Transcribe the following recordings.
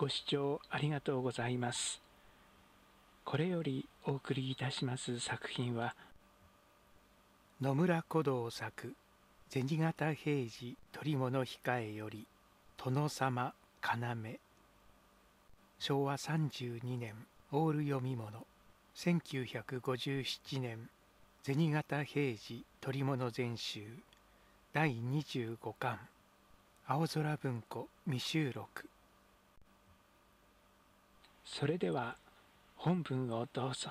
ご視聴ありがとうございます。これよりお送りいたします作品は野村古道作「銭形平次取物控え」より「殿様要」昭和32年オール読み物1957年銭形平次取物全集第25巻青空文庫未収録それでは本文をどうぞ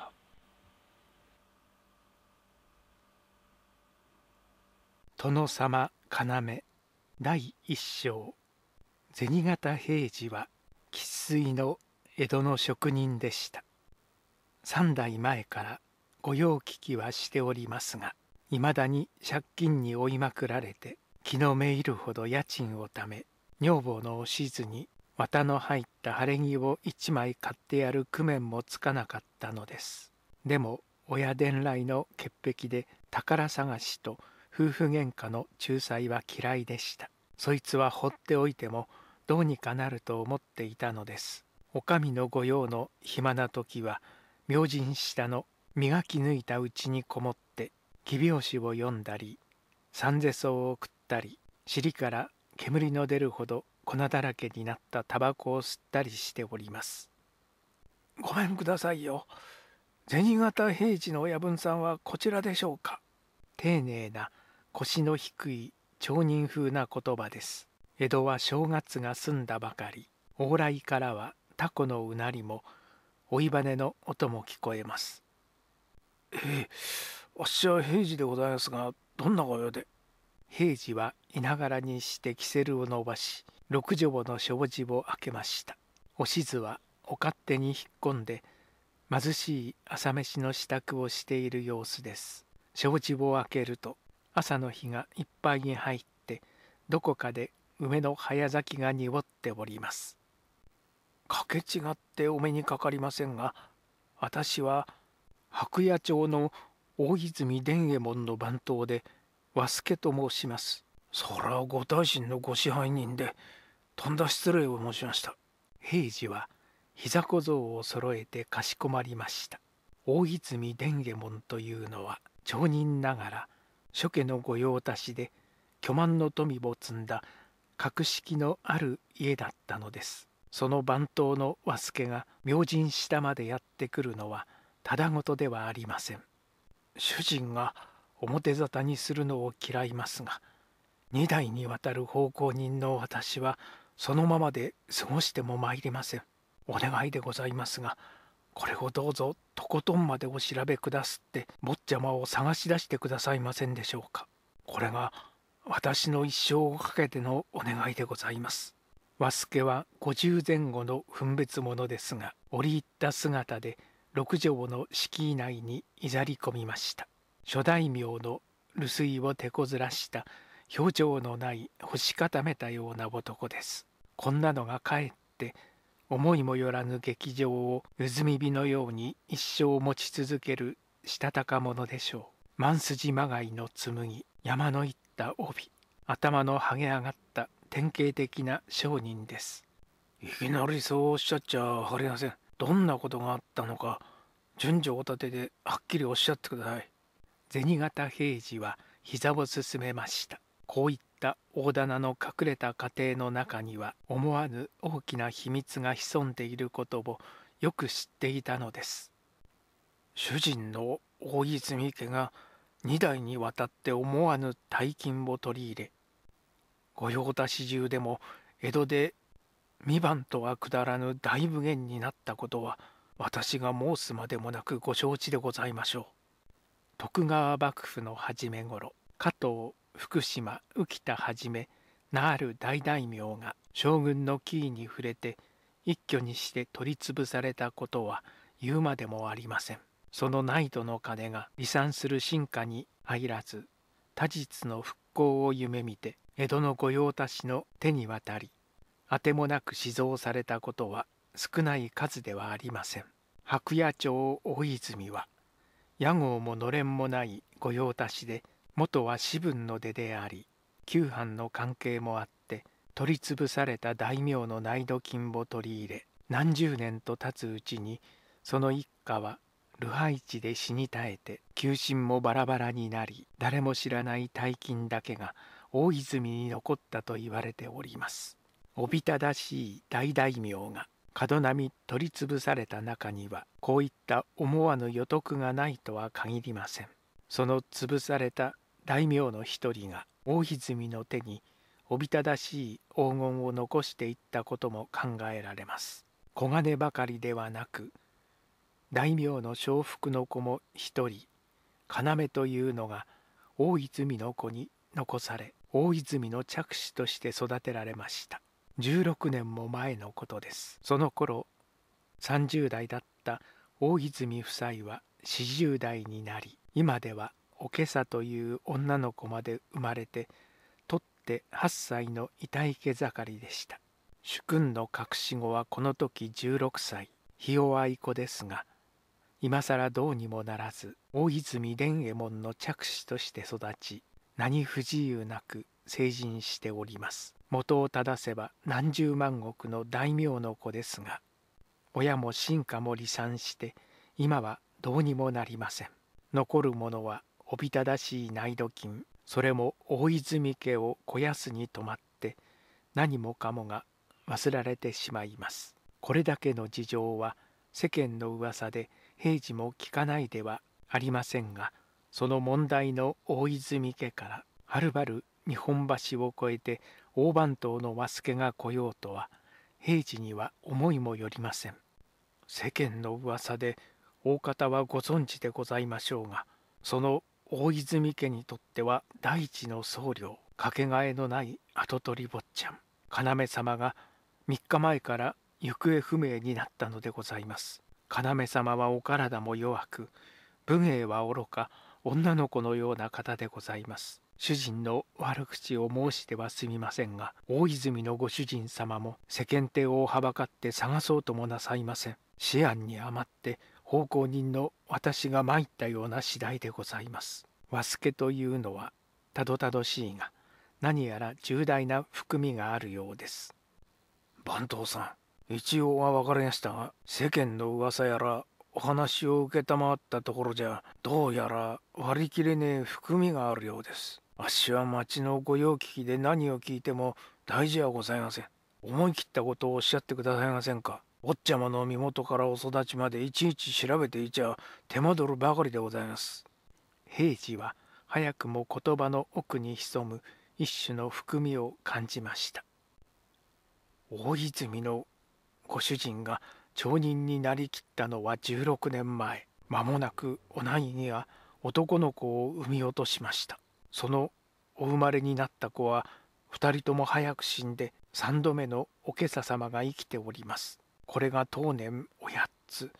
殿様要第一章銭形平次は生粋の江戸の職人でした三代前から御用聞きはしておりますがいまだに借金に追いまくられて気のめいるほど家賃をため女房のおしずに綿の入った晴れ着を一枚買ってやる工面もつかなかったのですでも親伝来の潔癖で宝探しと夫婦喧嘩の仲裁は嫌いでしたそいつは放っておいてもどうにかなると思っていたのですお上の御用の暇な時は明神下の磨き抜いたうちにこもって木拍子を読んだり三世草を食ったり尻から煙の出るほど粉だらけになったタバコを吸ったりしております。ごめんくださいよ。銭形平次の親分さんはこちらでしょうか。丁寧な腰の低い町人風な言葉です。江戸は正月が済んだばかり、往来からはタコのうなりも、追い羽の音も聞こえます。ええ、あっしは平次でございますが、どんなご用で平次はいながらにして着せるを伸ばし、六畳の障子を開けましたおしずはお勝手に引っ込んで貧しい朝飯の支度をしている様子です障子を開けると朝の日がいっぱいに入ってどこかで梅の早咲きが濁っておりますかけ違ってお目にかかりませんが私は白夜町の大泉伝右衛門の番頭で和助と申しますそらご大臣のご支配人でとんだ失礼を申しました。平次は膝小僧を揃えてかしこまりました。大泉伝右衛門というのは町人ながら諸家の御用達で巨万の富を積んだ格式のある家だったのです。その番頭の和助が明神下までやってくるのはただごとではありません。主人が表沙汰にするのを嫌いますが、二代にわたる奉公人の私はそのままで過ごしても参りませんお願いでございますがこれをどうぞとことんまでお調べくだすって坊ちゃまを探し出してくださいませんでしょうかこれが私の一生をかけてのお願いでございます和助は50前後の分別者ですが折り入った姿で六畳の敷居内にいざり込みました諸大名の留守居を手こずらした表情のない星固めたような男ですこんなのがかえって思いもよらぬ劇場をうずみ火のように一生持ち続けるしたたかものでしょう万筋まがいの紡ぎ山のいった帯頭のはげ上がった典型的な商人ですいきなりそうおっしゃっちゃありませんどんなことがあったのか順序を立ててはっきりおっしゃってください銭形平次は膝をすめましたこう言っった大棚の隠れた家庭の中には思わぬ大きな秘密が潜んでいることをよく知っていたのです主人の大泉家が2代にわたって思わぬ大金を取り入れ御用達中でも江戸で2番とはくだらぬ大無限になったことは私が申すまでもなくご承知でございましょう徳川幕府の初め頃加藤福島浮田はじめなある大大名が将軍のキーに触れて一挙にして取り潰されたことは言うまでもありませんその内土の金が離散する進化に入らず他日の復興を夢見て江戸の御用達の手に渡りあてもなく死蔵されたことは少ない数ではありません白夜町大泉は屋号ものれんもない御用達で元は子分の出であり旧藩の関係もあって取り潰された大名の内土金を取り入れ何十年と経つうちにその一家はルハイ地で死に絶えて旧心もバラバラになり誰も知らない大金だけが大泉に残ったと言われておりますおびただしい大大名が門み取り潰された中にはこういった思わぬ予徳がないとは限りませんその潰された大名の一人が大泉の手におびただしい黄金を残していったことも考えられます小金ばかりではなく大名の承福の子も一人要というのが大泉の子に残され大泉の着手として育てられました16年も前のことですその頃30代だった大泉夫妻は40代になり今ではおけさという女の子まで生まれて取って8歳の痛いけ盛りでした主君の隠し子はこの時16歳日弱い子ですが今更どうにもならず大泉伝右衛門の着手として育ち何不自由なく成人しております元を正せば何十万石の大名の子ですが親も進化も離散して今はどうにもなりません残るものはおびただしい内土金それも大泉家を肥やすに泊まって何もかもが忘られてしまいますこれだけの事情は世間の噂で平時も聞かないではありませんがその問題の大泉家からはるばる日本橋を越えて大番頭の和助が来ようとは平時には思いもよりません世間の噂で大方はご存知でございましょうがその大泉家にとっては大地の僧侶かけがえのない跡取り坊ちゃん要様が3日前から行方不明になったのでございます要様はお体も弱く武芸はおろか女の子のような方でございます主人の悪口を申してはすみませんが大泉のご主人様も世間体をはばかって探そうともなさいません思案に余って奉公人の私が参ったような次第でございます。和助というのはたどたどしいが何やら重大な含みがあるようです。番頭さん一応は分かりましたが世間の噂やらお話を承ったところじゃどうやら割り切れねえ含みがあるようです。あっしは町の御用聞きで何を聞いても大事はございません。思い切ったことをおっしゃってくださいませんか。坊ちゃまの身元からお育ちまでいちいち調べていちゃ手間取るばかりでございます。平次は早くも言葉の奥に潜む一種の含みを感じました。大泉のご主人が町人になりきったのは16年前間もなくお内には男の子を産み落としましたそのお生まれになった子は2人とも早く死んで3度目のおけさ様が生きておりますこれが当年おやつ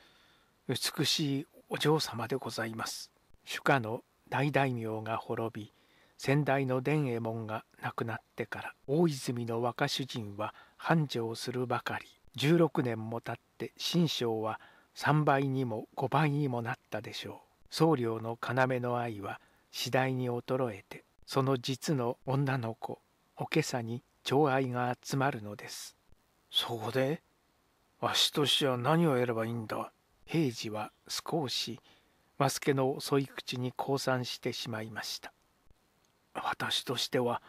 美しいお嬢様でございます主家の大大名が滅び先代の伝右衛門が亡くなってから大泉の若主人は繁盛するばかり16年も経って新章は3倍にも5倍にもなったでしょう僧侶の要の愛は次第に衰えてその実の女の子おけさに寵愛が集まるのですそこでわしとしては何をやればいいんだ平次は少しマスケの添い口に降参してしまいました私としては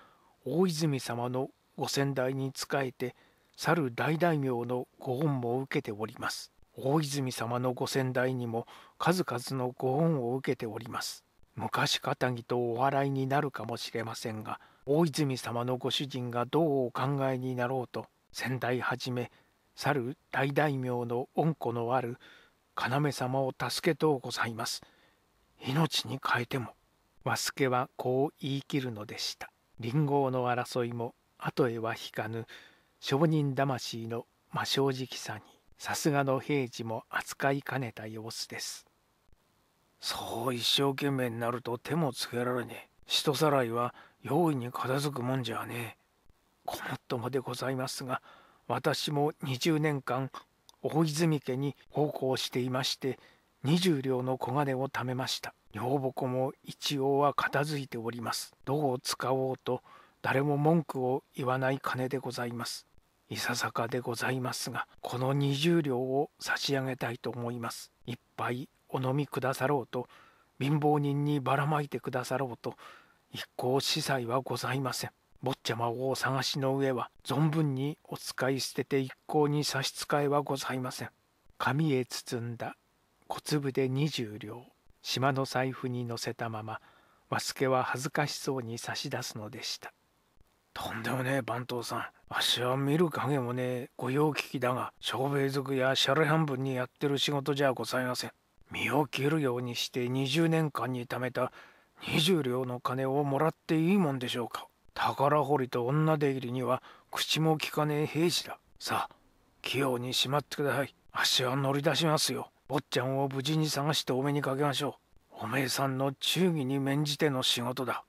大泉様のご先代に仕えて去る大大名のご恩も受けております大泉様のご先代にも数々のご恩を受けております昔かたぎとお笑いになるかもしれませんが大泉様のご主人がどうお考えになろうと先代はじめ去る大大名の恩子のある要様を助けとうございます。命に変えても。和助はこう言い切るのでした。林檎の争いも後へは引かぬ商人魂の真正直さにさすがの平次も扱いかねた様子です。そう一生懸命になると手もつけられねえ。人さらいは容易に片付くもんじゃねえ。ごもっともでございますが、私も20年間大泉家に奉公していまして20両の小金を貯めました両鉾も一応は片付いておりますどう使おうと誰も文句を言わない金でございますいささかでございますがこの20両を差し上げたいと思います一杯お飲みくださろうと貧乏人にばらまいてくださろうと一向司祭はございません坊ちゃまを探しの上は存分にお使い捨てて一向に差し支えはございません紙へ包んだ小粒で二十両島の財布に乗せたまま和助は恥ずかしそうに差し出すのでしたとんでもねえ番頭さんあっしは見る影もねえ御用聞きだが商売衛くやシャレ半分にやってる仕事じゃございません身を切るようにして20年間に貯めた20両の金をもらっていいもんでしょうか宝掘りと女出入りには口も利かねえ平次ださあ器用にしまってください足は乗り出しますよ坊ちゃんを無事に探してお目にかけましょうおめえさんの忠義に免じての仕事だ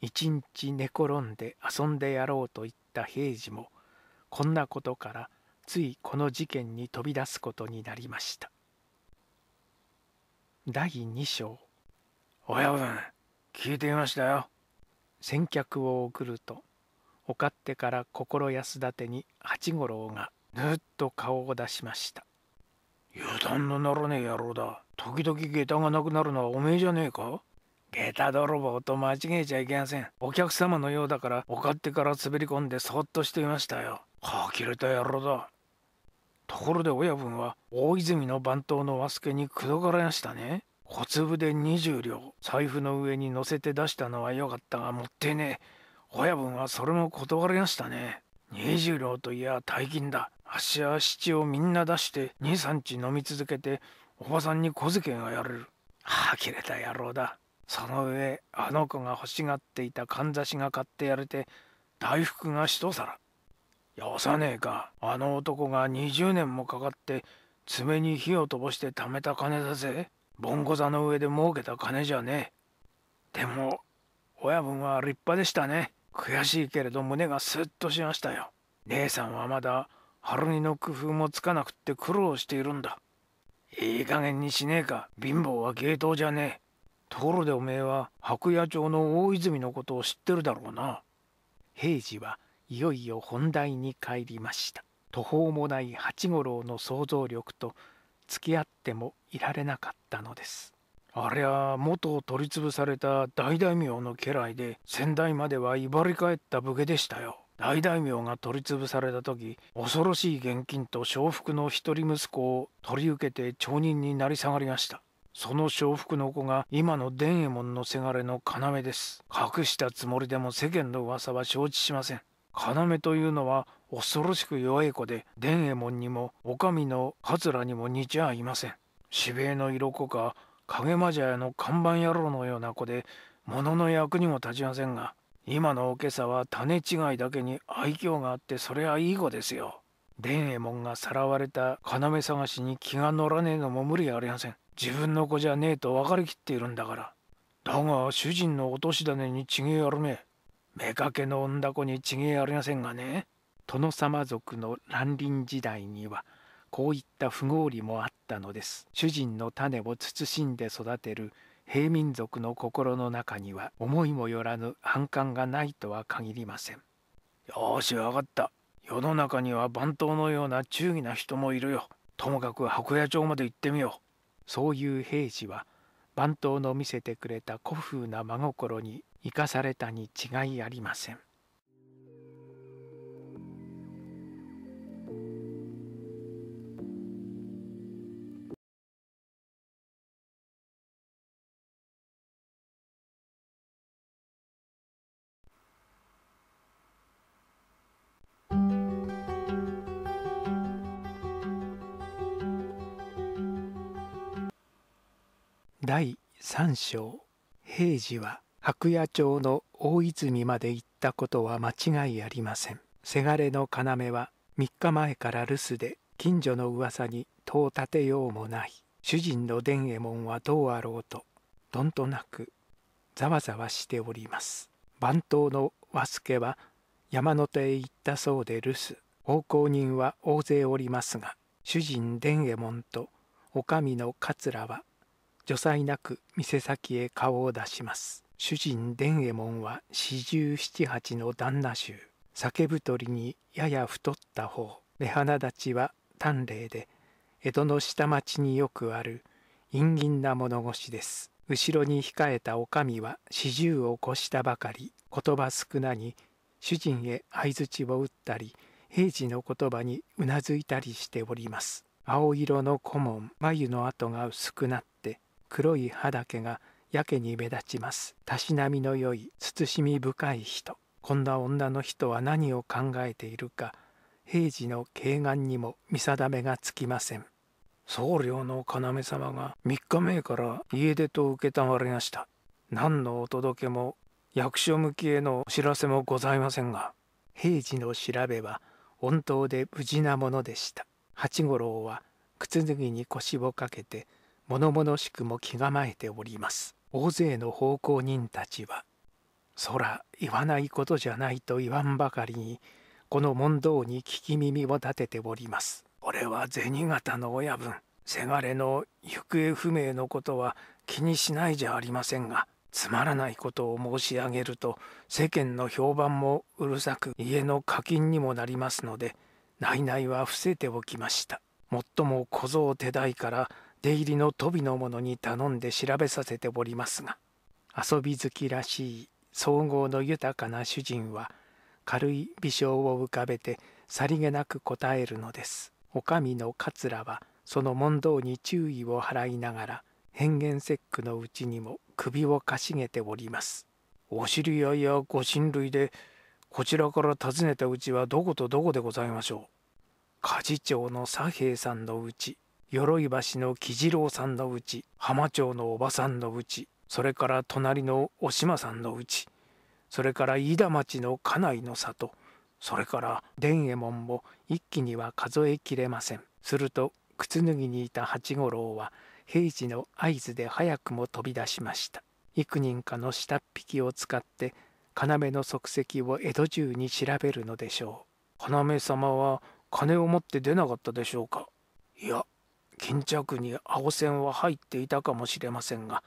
一日寝転んで遊んでやろうと言った平次もこんなことからついこの事件に飛び出すことになりました第2章親分聞いていましたよ先客を送るとお勝手から心安立てに八五郎がぬっと顔を出しました油断のならねえ野郎だ時々下駄がなくなるのはおめえじゃねえか下駄泥棒と間違えちゃいけませんお客様のようだからお勝手から滑り込んでそっとしていましたよはきれた野郎だところで親分は大泉の番頭の和助に口説かれましたね小粒で20両財布の上に乗せて出したのは良かったがもってねえ親分はそれも断りましたね20両といや大金だあっしや七をみんな出して23日飲み続けておばさんに小遣いがやれるはあきれた野郎だその上あの子が欲しがっていたかんざしが買ってやれて大福が一皿よさねえかあの男が20年もかかって爪に火を飛ばして貯めた金だぜボンゴ座の上で儲けた金じゃねえでも親分は立派でしたね悔しいけれど胸がスッとしましたよ姉さんはまだ春にの工夫もつかなくって苦労しているんだいい加減にしねえか貧乏は芸当じゃねえところでおめえは白夜町の大泉のことを知ってるだろうな平次はいよいよ本題に帰りました途方もない八五郎の想像力と付き合ってもいられなかったのですあれは元を取り潰された大大名の家来で先代までは威張り返った武家でしたよ大大名が取り潰された時恐ろしい現金と承服の一人息子を取り受けて町人になり下がりましたその承服の子が今の伝右衛門のせがれの要です隠したつもりでも世間の噂は承知しません要というのは恐ろしく弱い子で伝右衛門にもお上の桂にも似ちゃいません渋江の色子か影魔茶屋の看板野郎のような子で物の役にも立ちませんが今のおけさは種違いだけに愛嬌があってそりゃいい子ですよ伝右衛門がさらわれた要探しに気が乗らねえのも無理ありません自分の子じゃねえと分かりきっているんだからだが主人のお年種にげえあるめえ妾の女子に違えありませんがね殿様族の乱臨時代にはこういった不合理もあったのです主人の種を慎んで育てる平民族の心の中には思いもよらぬ反感がないとは限りませんよしわかった世の中には番頭のような忠義な人もいるよともかく箱屋町まで行ってみようそういう兵士は番頭の見せてくれた古風な真心に生かされたに違いありません。第三章平治は白夜町の大泉まで行ったことは間違いありませんせがれの要は3日前から留守で近所の噂に戸を立てようもない主人の伝右衛門はどうあろうとどんとなくざわざわしております番頭の和助は山手へ行ったそうで留守奉公人は大勢おりますが主人伝右衛門と女将の桂は如才なく店先へ顔を出します主人伝右衛門は四十七八の旦那衆酒太りにやや太った方目鼻立ちは丹麗で江戸の下町によくある陰銀な物腰です後ろに控えた女将は四十を越したばかり言葉少なに主人へ相槌を打ったり平時の言葉にうなずいたりしております青色の顧問眉の跡が薄くなって黒い歯だけがやけに目立ちます。たしなみの良い、慎み深い人。こんな女の人は何を考えているか、平時の慶願にも見定めがつきません。僧侶の要様が3日前から家出と承りました。何のお届けも役所向きへのお知らせもございませんが、平時の調べは本当で無事なものでした。八五郎は靴脱ぎに腰をかけて、物々しくも気構えております。大勢の奉公人たちはそら言わないことじゃないと言わんばかりにこの問答に聞き耳を立てております。俺は銭形の親分せがれの行方不明のことは気にしないじゃありませんがつまらないことを申し上げると世間の評判もうるさく家の課金にもなりますので内々は伏せておきました。もっとも小僧手代から出入りの飛びの者に頼んで調べさせておりますが遊び好きらしい総合の豊かな主人は軽い微笑を浮かべてさりげなく答えるのです。お上の桂はその問答に注意を払いながら変幻節句のうちにも首をかしげております。お知り合いやご親類でこちらから訪ねたうちはどことどこでございましょう。家事長の左平さんのうち鎧橋の木次郎さんのうち浜町のおばさんのうちそれから隣のお島さんのうちそれから飯田町の家内の里それから伝右衛門も一気には数えきれませんすると靴脱ぎにいた八五郎は平時の合図で早くも飛び出しました幾人かの下っ引きを使って要の足跡を江戸中に調べるのでしょう要様は金を持って出なかったでしょうかいや巾着に青線は入っていたかもしれませんが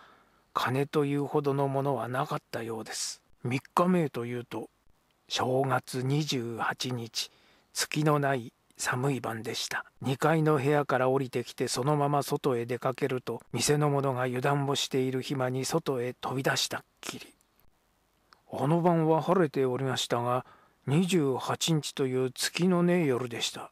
金というほどのものはなかったようです3日目というと正月28日月のない寒い晩でした2階の部屋から降りてきてそのまま外へ出かけると店の者が油断をしている暇に外へ飛び出したっきりあの晩は晴れておりましたが28日という月のねえ夜でした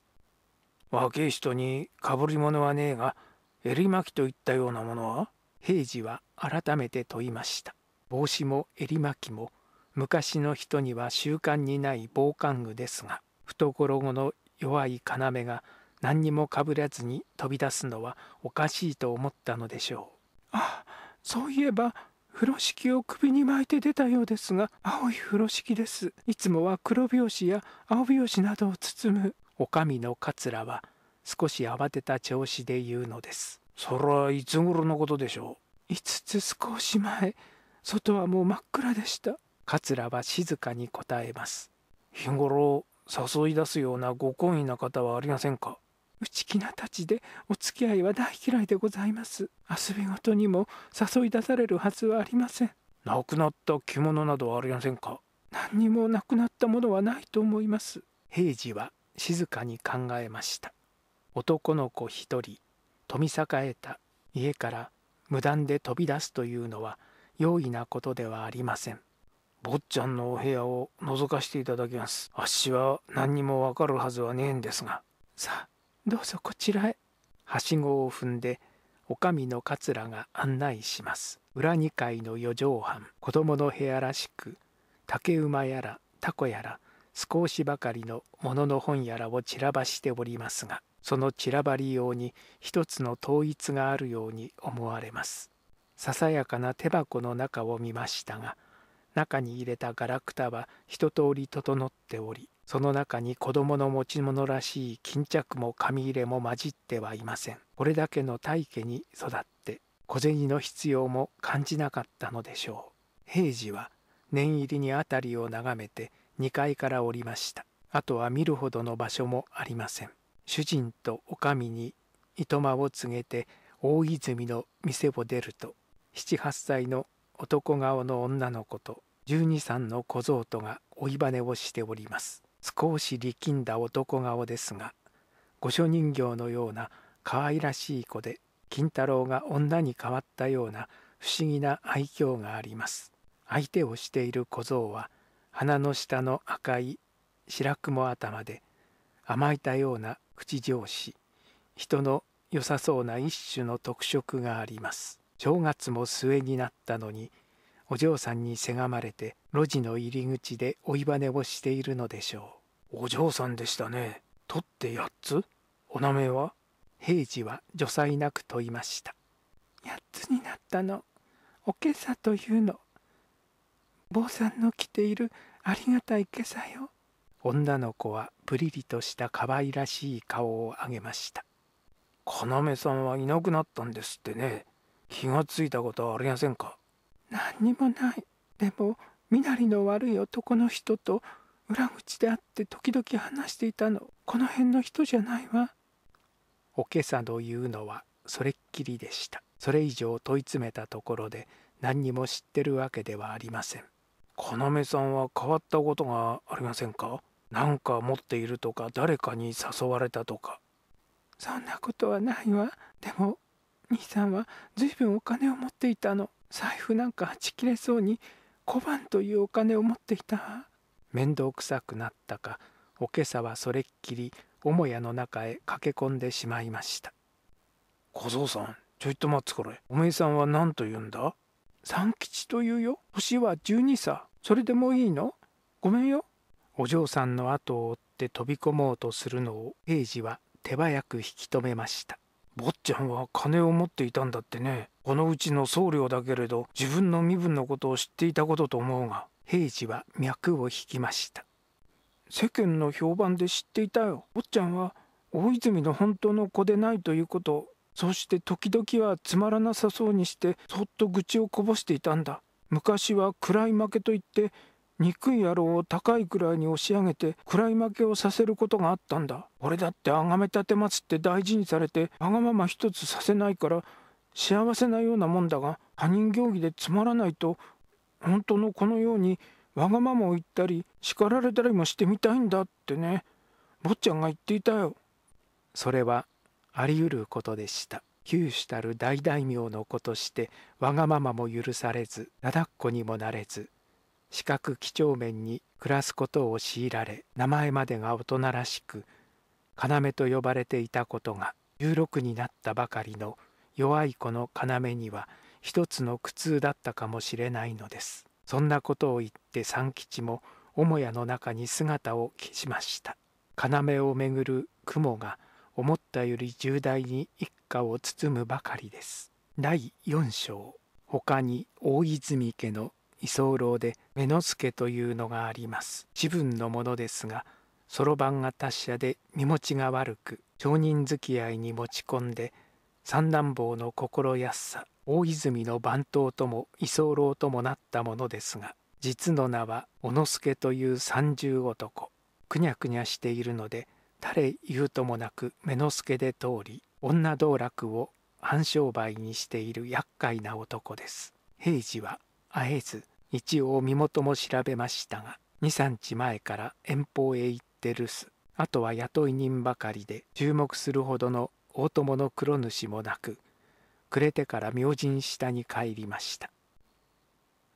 若い人にかぶり物はねえが襟巻きといったようなものは平次は改めて問いました帽子も襟巻きも昔の人には習慣にない防寒具ですが懐後の弱い要が何にもかぶらずに飛び出すのはおかしいと思ったのでしょうあそういえば風呂敷を首に巻いて出たようですが青い風呂敷ですいつもは黒拍子や青拍子などを包むお上の桂は少し慌てた調子で言うのです。それはいつ頃のことでしょう。いつ少し前、外はもう真っ暗でした。桂は静かに答えます。日頃誘い出すようなご懇意な方はありませんか内気なたちでお付き合いは大嫌いでございます。遊びごとにも誘い出されるはずはありません。亡くなった着物などはありませんか何にもなくなったものはないと思います。平次は静かに考えました男の子一人富み栄えた家から無断で飛び出すというのは容易なことではありません坊ちゃんのお部屋を覗かしていただきますあっしは何にもわかるはずはねえんですがさあどうぞこちらへはしごを踏んでお上の桂が案内します裏2階の四畳半子供の部屋らしく竹馬やらタコやら少しばかりのものの本やらを散らばしておりますがその散らばりように一つの統一があるように思われますささやかな手箱の中を見ましたが中に入れたガラクタは一通り整っておりその中に子供の持ち物らしい巾着も紙入れも混じってはいませんこれだけの大家に育って小銭の必要も感じなかったのでしょう平次は念入りに辺りを眺めて2階から降りました。あとは見るほどの場所もありません。主人と女将にいとまを告げて大泉の店を出ると、七八歳の男顔の女の子と十二三の小僧とが追いばねをしております。少し力んだ男顔ですが、御所人形のような可愛らしい子で、金太郎が女に変わったような不思議な愛嬌があります。相手をしている小僧は鼻の下の赤い白雲頭で甘いたような口上司人の良さそうな一種の特色があります正月も末になったのにお嬢さんにせがまれて路地の入り口で追いばねをしているのでしょうお嬢さんでしたね取って八つお名前は平次は女才なく問いました八つになったのおけさというの坊さんの着ているありがたい今朝よ。女の子はプリリとした可愛らしい顔を上げました。要さんはいなくなったんですってね。気がついたことはありませんか何にもない。でも、身なりの悪い男の人と裏口で会って時々話していたの。この辺の人じゃないわ。おけさの言うのはそれっきりでした。それ以上問い詰めたところで何にも知ってるわけではありません。要さんは変わったことがありませんか何か持っているとか誰かに誘われたとかそんなことはないわでも兄さんは随分お金を持っていたの財布なんかはちきれそうに小判というお金を持っていた面倒くさくなったかおけさはそれっきり母屋の中へ駆け込んでしまいました小僧さんちょいと待つこれおめえさんは何と言うんだ三吉というよ星は十二さそれでもいいのごめんよ。お嬢さんの後を追って飛び込もうとするのを平次は手早く引き止めました。坊ちゃんは金を持っていたんだってね。このうちの僧侶だけれど自分の身分のことを知っていたことと思うが平次は脈を引きました。世間の評判で知っていたよ。坊ちゃんは大泉の本当の子でないということそして時々はつまらなさそうにしてそっと愚痴をこぼしていたんだ昔は暗い負けといって憎い野郎を高いくらいに押し上げて暗い負けをさせることがあったんだ俺だってあがめたてまつって大事にされてわがまま一つさせないから幸せなようなもんだが他人行儀でつまらないと本当のこのようにわがままを言ったり叱られたりもしてみたいんだってね坊ちゃんが言っていたよそれはあり得ることでした旧主たる大大名の子としてわがままも許されず灘っ子にもなれず四角几帳面に暮らすことを強いられ名前までが大人らしく要と呼ばれていたことが16になったばかりの弱い子の要には一つの苦痛だったかもしれないのですそんなことを言って三吉も母屋の中に姿を消しました要をめぐる雲が思ったより重大に一家を包むばかりです。第4章他に大泉家の居候で目之助というのがあります。自分のものですが、そろばんが達者で身持ちが悪く、町人付き合いに持ち込んで、三男坊の心安さ、大泉の番頭とも居候ともなったものですが、実の名は小野助という三十男。くにゃくにゃしているので、誰言うともなく目の助で通り女道楽を半商売にしている厄介な男です平次は会えず一応身元も調べましたが二三日前から遠方へ行って留守あとは雇い人ばかりで注目するほどの大友の黒主もなく暮れてから明神下に帰りました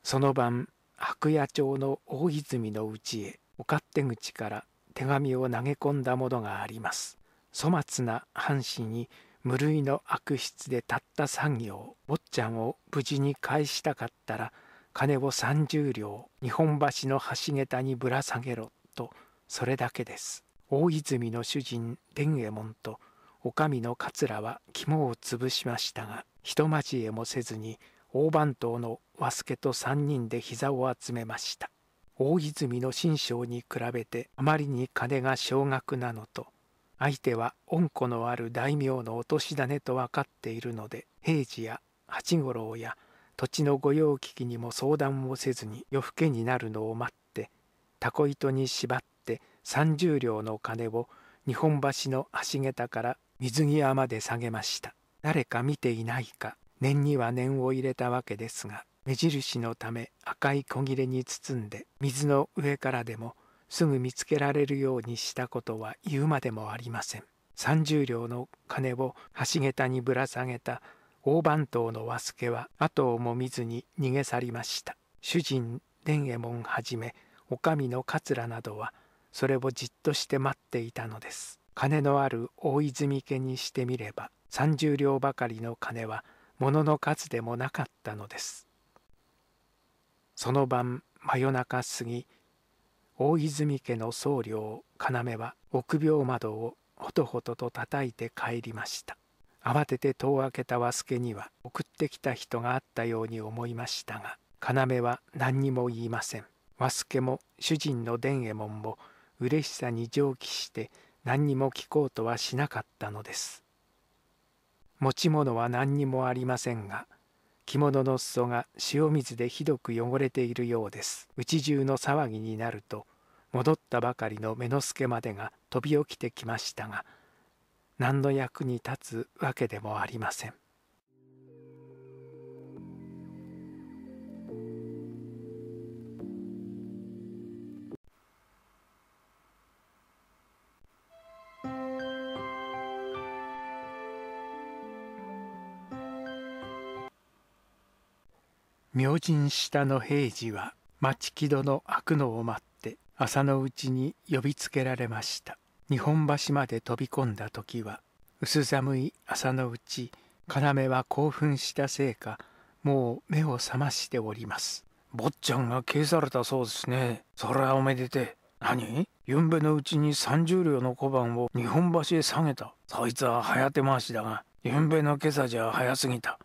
その晩白夜町の大泉の家へお勝手口から手紙を投げ込んだものがあります粗末な藩士に無類の悪質でたった3行坊ちゃんを無事に返したかったら金を30両日本橋の橋桁にぶら下げろとそれだけです大泉の主人伝右衛門と女将の桂は肝を潰しましたが人交えもせずに大番頭の和助と3人で膝を集めました大泉の新章に比べてあまりに金が少額なのと相手は恩子のある大名のお年種と分かっているので平次や八五郎や土地の御用聞きにも相談をせずに夜更けになるのを待ってたこ糸に縛って三十両の金を日本橋の橋桁から水際まで下げました誰か見ていないか念には念を入れたわけですが目印のため赤い小切れに包んで水の上からでもすぐ見つけられるようにしたことは言うまでもありません三十両の金を橋桁にぶら下げた大番頭の和助は後をも見ずに逃げ去りました主人伝右衛門はじめ女将の桂などはそれをじっとして待っていたのです金のある大泉家にしてみれば三十両ばかりの金は物の数でもなかったのですその晩真夜中過ぎ大泉家の僧侶要は臆病窓をほとほとと叩いて帰りました慌てて戸を開けた和助には送ってきた人があったように思いましたが要は何にも言いません和助も主人の伝右衛門も嬉しさに上気して何にも聞こうとはしなかったのです持ち物は何にもありませんが着物の裾が塩水でひどく汚れているようです家中の騒ぎになると戻ったばかりの目の助までが飛び起きてきましたが何の役に立つわけでもありません明神下の平次は町木戸の開くのを待って朝のうちに呼びつけられました日本橋まで飛び込んだ時は薄寒い朝のうち要は興奮したせいかもう目を覚ましております坊ちゃんが消されたそうですねそれはおめでて何ゆんべのうちに30両の小判を日本橋へ下げたそいつは早手回しだがゆんべの今朝じゃ早すぎた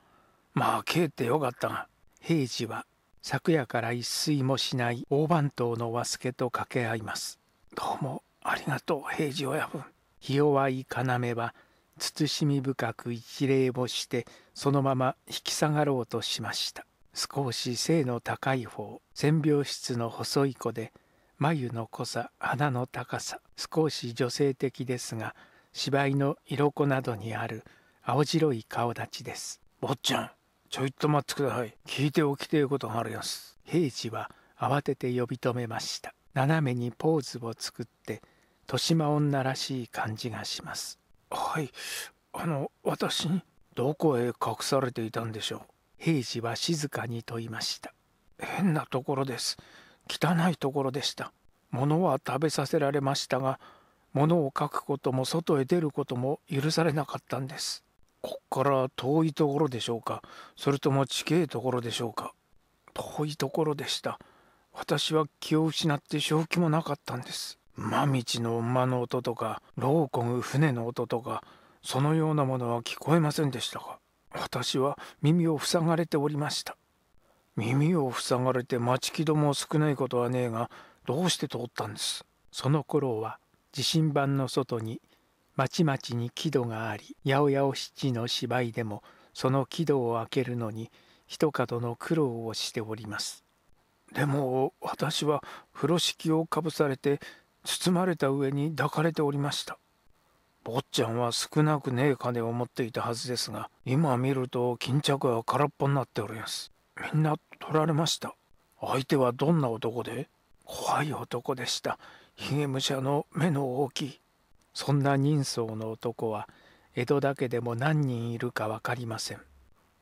まあ帰ってよかったが平次は昨夜から一睡もしない大番頭の和助と掛け合います。どうもありがとう平次親分。日弱い要は慎み深く一礼をしてそのまま引き下がろうとしました。少し背の高い方線病室の細い子で眉の濃さ鼻の高さ少し女性的ですが芝居の色粉などにある青白い顔立ちです。坊ちゃんちょいと待ってください。聞いておきていることがあります。平次は慌てて呼び止めました。斜めにポーズを作って、豊島女らしい感じがします。はい、あの、私に、どこへ隠されていたんでしょう。平次は静かに問いました。変なところです。汚いところでした。物は食べさせられましたが、物を書くことも外へ出ることも許されなかったんです。こっから遠いところでしょうかそれとも近いところでしょうか遠いところでした私は気を失って正気もなかったんです馬道の馬の音とか牢をこぐ船の音とかそのようなものは聞こえませんでしたが私は耳を塞がれておりました耳を塞がれて待ち気ども少ないことはねえがどうして通ったんですその頃は地震盤の外にまちまちに木戸があり八百屋七の芝居でもその木戸を開けるのに一角の苦労をしておりますでも私は風呂敷をかぶされて包まれた上に抱かれておりました坊ちゃんは少なくねえ金を持っていたはずですが今見ると巾着は空っぽになっておりますみんな取られました相手はどんな男で怖い男でした。ヒゲ武者の目の大きい。そんな人相の男は江戸だけでも何人いるか分かりません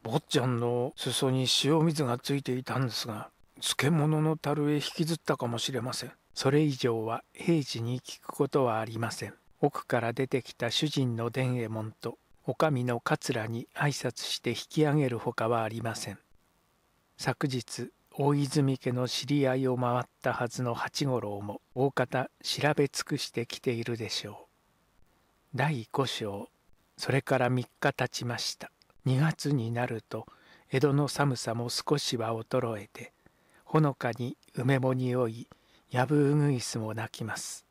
坊ちゃんの裾に塩水がついていたんですが漬物の樽へ引きずったかもしれませんそれ以上は平時に聞くことはありません奥から出てきた主人の伝右衛門と女将の桂に挨拶して引き上げるほかはありません昨日大泉家の知り合いを回ったはずの八五郎も大方調べ尽くしてきているでしょう第5章それから3日経ちました2月になると江戸の寒さも少しは衰えてほのかに梅も匂いやぶうぐいすも鳴きます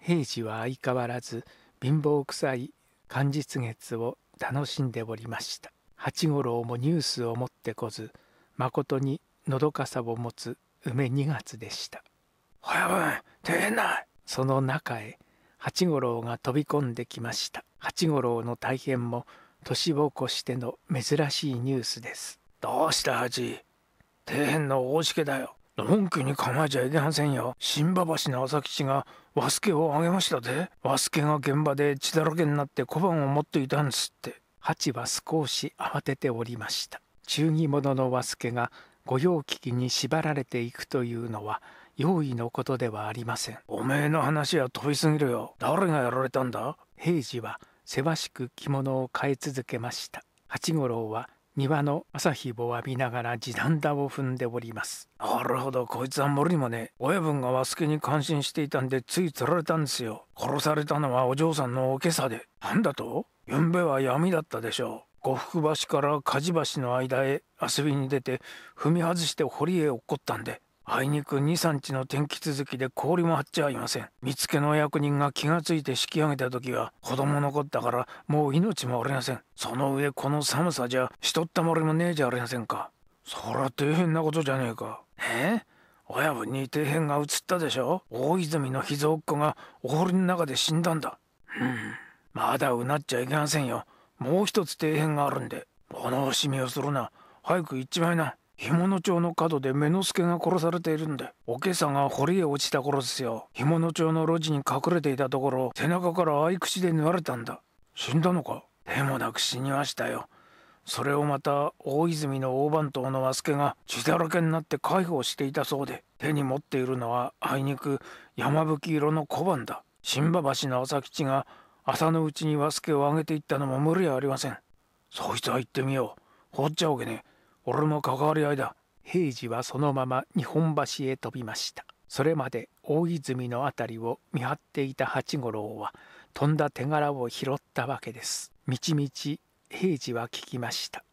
平時は相変わらず貧乏臭い寒日月を楽しんでおりました八五郎もニュースを持ってこずまことにのどかさを持つ梅2月でした早め大変だその中へ八五郎が飛び込んできました八五郎の大変も年を越しての珍しいニュースですどうした八底辺の大しけだよのんきに構えちゃいけませんよ新馬橋の浅吉が和助をあげましたで和助が現場で血だらけになって小判を持っていたんですって八は少し慌てておりました忠義者の和助が御用聞きに縛られていくというのは用意のことではありませんおめえの話は飛びすぎるよ誰がやられたんだ平次はせわしく着物を変え続けました八五郎は庭の朝日を浴びながら地団打を踏んでおりますなるほどこいつは森もね親分が和助に感心していたんでつい釣られたんですよ殺されたのはお嬢さんのおけさでなんだとゆんべは闇だったでしょう呉服橋から梶橋の間へ遊びに出て踏み外して堀へ落っこったんであいにく23日の天気続きで氷も張っちゃいません見つけの役人が気がついて引き上げた時は子供残ったからもう命もありませんその上この寒さじゃしとったまりもねえじゃありませんかそら大変なことじゃねえかえ親分に底辺が映ったでしょ大泉の秘蔵っ子がお堀の中で死んだんだうんまだうなっちゃいけませんよもう一つ底辺があるんで物惜しみをするな早く行っちまいな干物町の角で目之助が殺されているんでお今朝が堀へ落ちた頃ですよ干物町の路地に隠れていたところ背中から合い口で縫われたんだ死んだのかでもなく死にましたよそれをまた大泉の大番頭の和助が血だらけになって介抱していたそうで手に持っているのはあいにく山吹色の小判だ新馬橋の朝吉が朝のうちに和助をあげていったのも無理はありませんそいつは行ってみよう放っちゃおけねえ俺も関わり合いだ。平次はそのまま日本橋へ飛びました。それまで大泉の辺りを見張っていた八五郎は、とんだ手柄を拾ったわけです。みちみち平次は聞きました。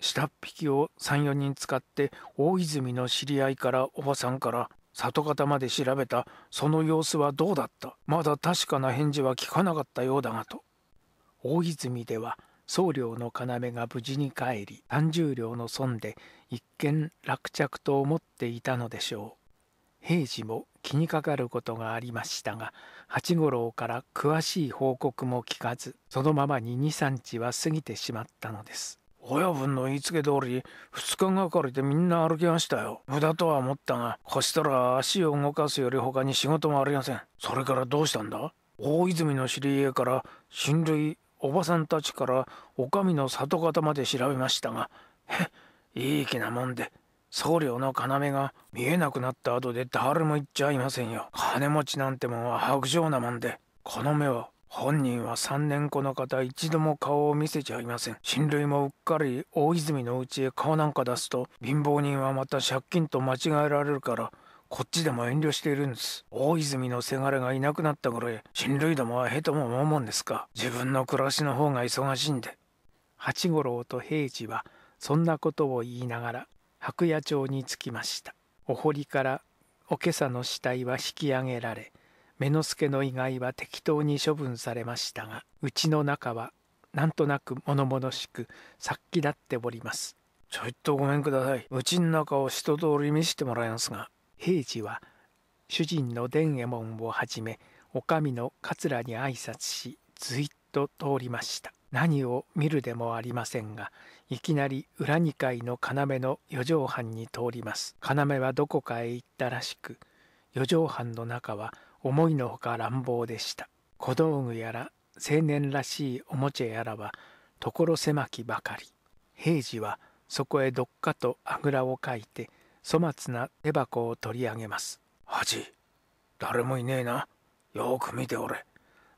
下っ引きを34人使って大泉の知り合いからおばさんから里方まで調べたその様子はどうだったまだ確かな返事は聞かなかったようだがと大泉では総領の要が無事に帰り三十両の損で一見落着と思っていたのでしょう平時も気にかかることがありましたが八五郎から詳しい報告も聞かずそのままに二三日は過ぎてしまったのです親分の言いつけ通り二日がかりでみんな歩きましたよ無駄とは思ったがこしたら足を動かすより他に仕事もありませんそれからどうしたんだ大泉の知り合いから親類おばさんたちからお上の里方まで調べましたがへっ いい気なもんで僧侶の要が見えなくなった後で誰も言っちゃいませんよ金持ちなんてもんは薄情なもんでこの目は本人は3年この方一度も顔を見せちゃいません親類もうっかり大泉のうちへ顔なんか出すと貧乏人はまた借金と間違えられるからこっちでも遠慮しているんです大泉のせがれがいなくなった頃へ親類どもはへとも思うもんですか自分の暮らしの方が忙しいんで八五郎と平次はそんなことを言いながら白夜町に着きましたお堀からおけさの死体は引き上げられ目之助の遺骸は適当に処分されましたがうちの中はなんとなく物々しく殺気立っておりますちょいとごめんくださいうちの中を一通り見せてもらいますが平次は主人の伝右衛門をはじめ女将の桂に挨拶しずいっと通りました何を見るでもありませんがいきなり裏二階の要の四畳半に通ります要はどこかへ行ったらしく四畳半の中は思いのほか乱暴でした小道具やら青年らしいおもちゃやらは所狭きばかり平次はそこへどっかとあぐらをかいて粗末な手箱を取り上げます。恥誰もいねえな。よく見ておれ。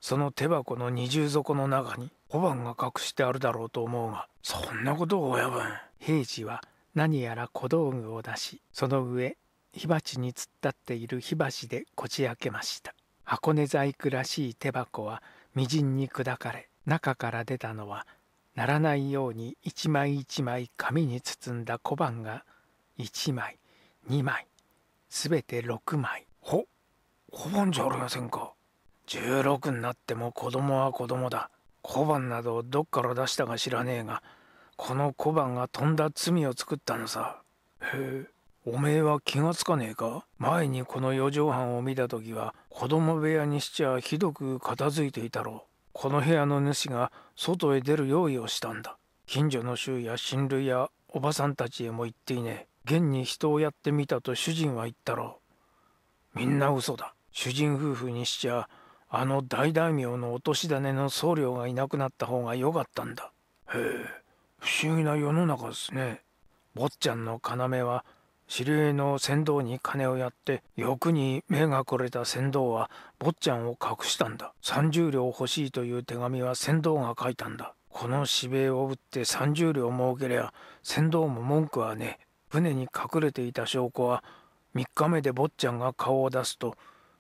その手箱の二重底の中に小判が隠してあるだろうと思うが、そんなことを親分。平次は何やら小道具を出し、その上、火鉢に突っ立っている火箸でこじ開けました。箱根細工らしい手箱はみじんに砕かれ、中から出たのは、ならないように一枚一枚紙に包んだ小判が1枚2枚すべて6枚ほ小判じゃありませんか16になっても子供は子供だ小判などどっから出したか知らねえがこの小判がとんだ罪を作ったのさへえおめえは気がつかねえか前にこの四畳半を見た時は子供部屋にしちゃひどく片付いていたろうこの部屋の主が外へ出る用意をしたんだ近所の衆や親類やおばさんたちへも行っていねえ現に人をやってみたと主人は言ったろうみんな嘘だ主人夫婦にしちゃあの大大名のお年種の僧侶がいなくなった方が良かったんだへえ不思議な世の中ですね坊ちゃんの要は知り合いの船頭に金をやって欲に目がこれた船頭は坊ちゃんを隠したんだ30両欲しいという手紙は船頭が書いたんだこの指名を打って30両儲けりゃ船頭も文句はねえ船に隠れていた証拠は3日目で坊ちゃんが顔を出すと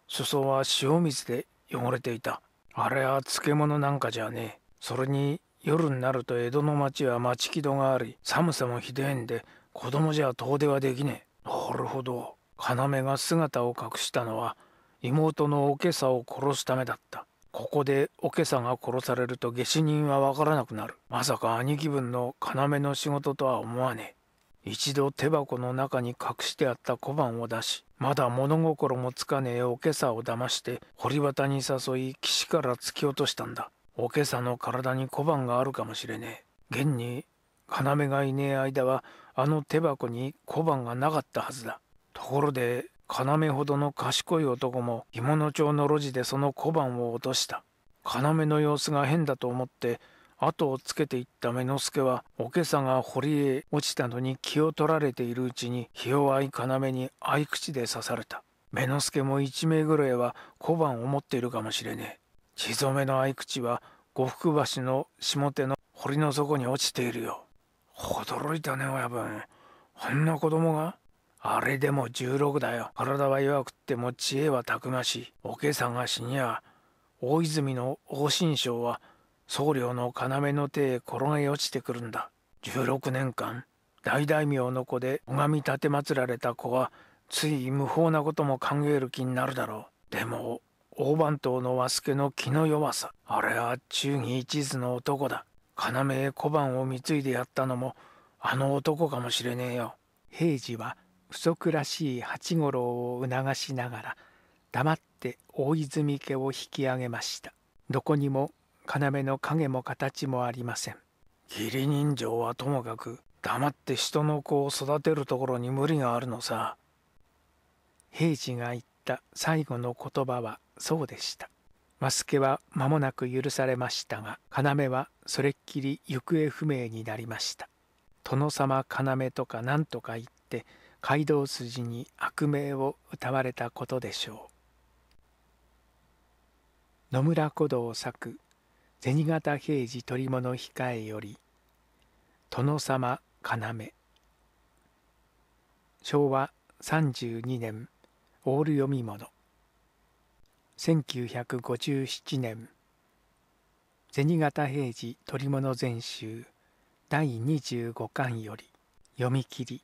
裾は塩水で汚れていたあれは漬物なんかじゃねえそれに夜になると江戸の町は町木戸があり寒さもひでえんで子供じゃ遠出はできねえなるほど要が姿を隠したのは妹のおけさを殺すためだったここでおけさが殺されると下手人はわからなくなるまさか兄貴分の要の仕事とは思わねえ一度手箱の中に隠してあった小判を出しまだ物心もつかねえおけさを騙して堀端に誘い岸から突き落としたんだおけさの体に小判があるかもしれねえ現に要がいねえ間はあの手箱に小判がなかったはずだところで要ほどの賢い男も着物町の路地でその小判を落とした要の様子が変だと思って後をつけていった目之助はおけさが堀へ落ちたのに気を取られているうちにを弱い要に合い口で刺された目之助も一名ぐらいは小判を持っているかもしれねえ血染めの合い口は呉服橋の下手の堀の底に落ちているよ驚いたね親分あんな子供があれでも十六だよ体は弱くっても知恵はたくましいおけさが死にゃ大泉の王神将は僧侶の要の手へ転げ落ちてくるんだ16年間大大名の子で拝みて奉られた子はつい無法なことも考える気になるだろうでも大番頭の和助の気の弱さあれは忠義一途の男だ要へ小判を貢いでやったのもあの男かもしれねえよ平次は不足らしい八五郎を促しながら黙って大泉家を引き上げましたどこにも要の影も形もありません義理人情はともかく黙って人の子を育てるところに無理があるのさ平次が言った最後の言葉はそうでしたマスケは間もなく許されましたが要はそれっきり行方不明になりました殿様要とか何とか言って街道筋に悪名を謳われたことでしょう野村古道作銭形平次取り物控えより殿様要昭和32年オール読み物1957年銭形平次取り物全集第25巻より読み切り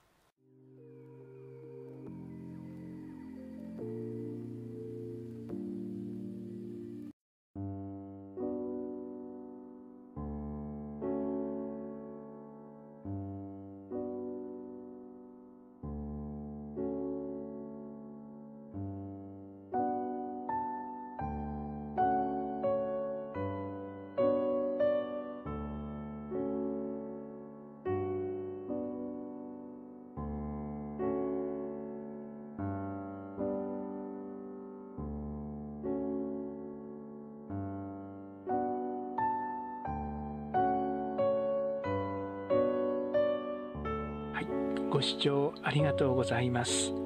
ありがとうございます。